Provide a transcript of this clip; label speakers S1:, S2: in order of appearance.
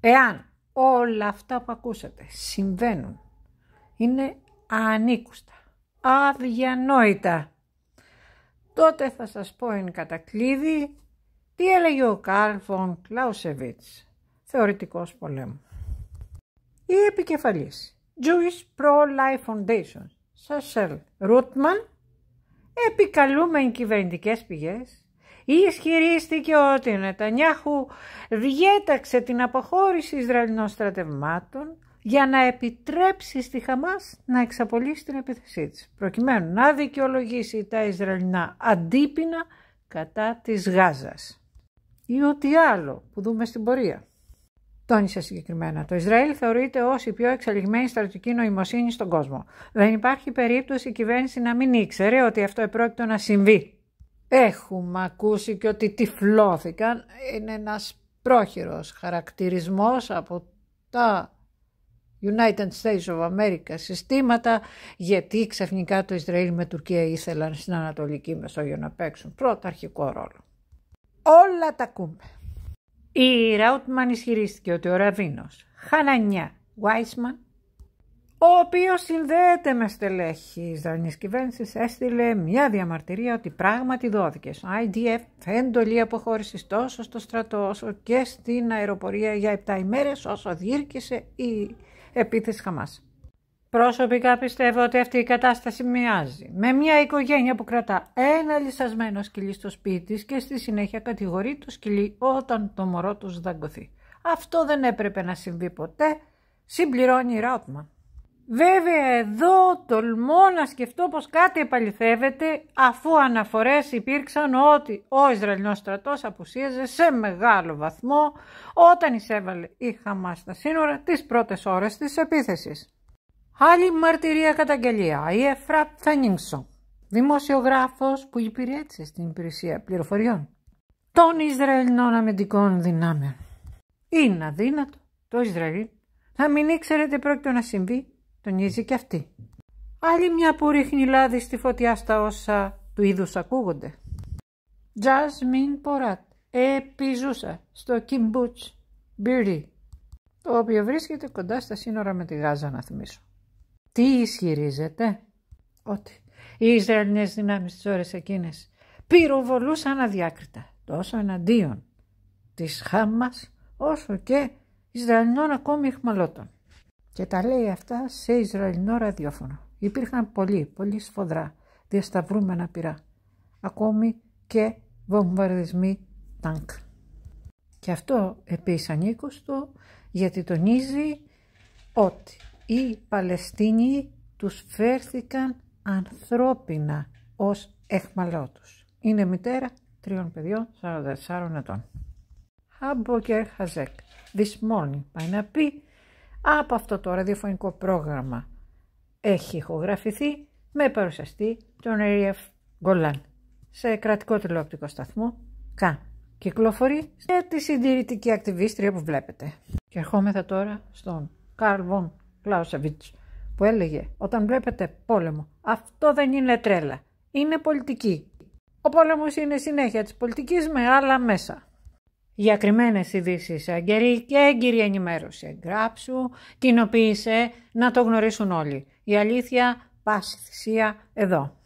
S1: Εάν όλα αυτά που ακούσατε συμβαίνουν, είναι ανήκουστα, αδιανόητα, τότε θα σας πω εν κατακλείδη τι έλεγε ο Καρλ Κλάουσεβιτς, θεωρητικός πολέμου. Η επικεφαλής Jewish Pro-Life Foundation, Σασέλ Ρούτμαν, Επικαλούμε κυβερνητικές πηγές, ισχυρίστηκε ότι ο Νετανιάχου διέταξε την αποχώρηση Ισραηλινών στρατευμάτων για να επιτρέψει στη Χαμάς να εξαπολύσει την επιθεσή της, προκειμένου να δικαιολογήσει τα Ισραηλινά αντίπεινα κατά της Γάζας ή ό,τι άλλο που δούμε στην πορεία. Τόνισε συγκεκριμένα. Το Ισραήλ θεωρείται ως η πιο εξελιγμένη στρατιωτική νοημοσύνη στον κόσμο. Δεν υπάρχει περίπτωση η κυβέρνηση να μην ήξερε ότι αυτό επρόκειτο να συμβεί. Έχουμε ακούσει και ότι τυφλώθηκαν. Είναι ένας πρόχειρος χαρακτηρισμός από τα United States of America συστήματα γιατί ξαφνικά το Ισραήλ με Τουρκία ήθελαν στην Ανατολική Μεσόγειο να παίξουν πρώτο αρχικό ρόλο. Όλα τα ακούμε. Η Ράουτμαν ισχυρίστηκε ότι ο Ραβίνος, Χανανιά, Βάισμαν ο οποίος συνδέεται με στελέχη της Ισραηλινής κυβέρνησης έστειλε μια διαμαρτυρία ότι πράγματι δόθηκε στο IDF εντολή αποχώρησης τόσο στο στρατό όσο και στην αεροπορία για 7 ημέρες όσο διήρκησε η επίθεση Χαμάς. Προσωπικά πιστεύω ότι αυτή η κατάσταση μοιάζει με μια οικογένεια που κρατά ένα λυσασμένο σκυλί στο σπίτι της και στη συνέχεια κατηγορεί το σκυλί όταν το μωρό του δαγκωθεί. Αυτό δεν έπρεπε να συμβεί ποτέ, συμπληρώνει η Ράουτμαν. Βέβαια εδώ τολμώ να σκεφτώ πως κάτι επαληθεύεται αφού αναφορές υπήρξαν ότι ο Ισραηλινός στρατός απουσίαζε σε μεγάλο βαθμό όταν εισέβαλε η Χαμάς στα σύνορα τις πρώτες ώρες της επίθεσης. Άλλη μαρτυρία καταγγελία, η Εφρά Τσανίνξο, δημοσιογράφος που υπηρέτησε στην υπηρεσία πληροφοριών των Ισραηλινών αμυντικών δυνάμεων. Είναι αδύνατο το Ισραήλ Θα μην ήξερε τι πρόκειται να συμβεί Τονίζει και αυτή. Άλλη μια που ρίχνει λάδι στη φωτιά στα όσα του είδους ακούγονται. Τζασμίν Ποράτ επιζούσα στο Κιμπούτς Μπίρι, το οποίο βρίσκεται κοντά στα σύνορα με τη Γάζα να θυμίσω. Τι ισχυρίζεται? Ότι οι Ισραηλινές δυνάμεις τις ώρες εκείνες πυροβολούσαν αδιάκριτα τόσο εναντίον της Χάμας όσο και Ισραηλινών ακόμη εχμαλώτων. Και τα λέει αυτά σε Ισραηλινό ραδιόφωνο. Υπήρχαν πολύ, πολύ σφοδρά, διασταυρούμενα πυρά. Ακόμη και βομβαρδισμοί τάγκ. Και αυτό επίσης ανήκωστο γιατί τονίζει ότι οι Παλαιστίνοι τους φέρθηκαν ανθρώπινα ως εχμαλό τους. Είναι μητέρα τριών παιδιών 44 ετών. Χαμποκερ Χαζέκ. This morning, πάει να πει από αυτό το ραδιοφωνικό πρόγραμμα έχει ηχογραφηθεί με παρουσιαστή τον Ερίεφ Γκολάν σε κρατικό τηλεοπτικό σταθμό ΚΑ. Κυκλοφορεί και τη συντηρητική ακτιβίστρια που βλέπετε. Και ερχόμεθα τώρα στον Καρλ Βον που έλεγε όταν βλέπετε πόλεμο αυτό δεν είναι τρέλα, είναι πολιτική. Ο πόλεμος είναι συνέχεια της πολιτικής με άλλα μέσα. Για κρυμμένες ειδήσεις έγκαιρη και έγκυρη ενημέρωση γράψου, κοινοποίησε να το γνωρίσουν όλοι. Η αλήθεια πάση θυσία εδώ.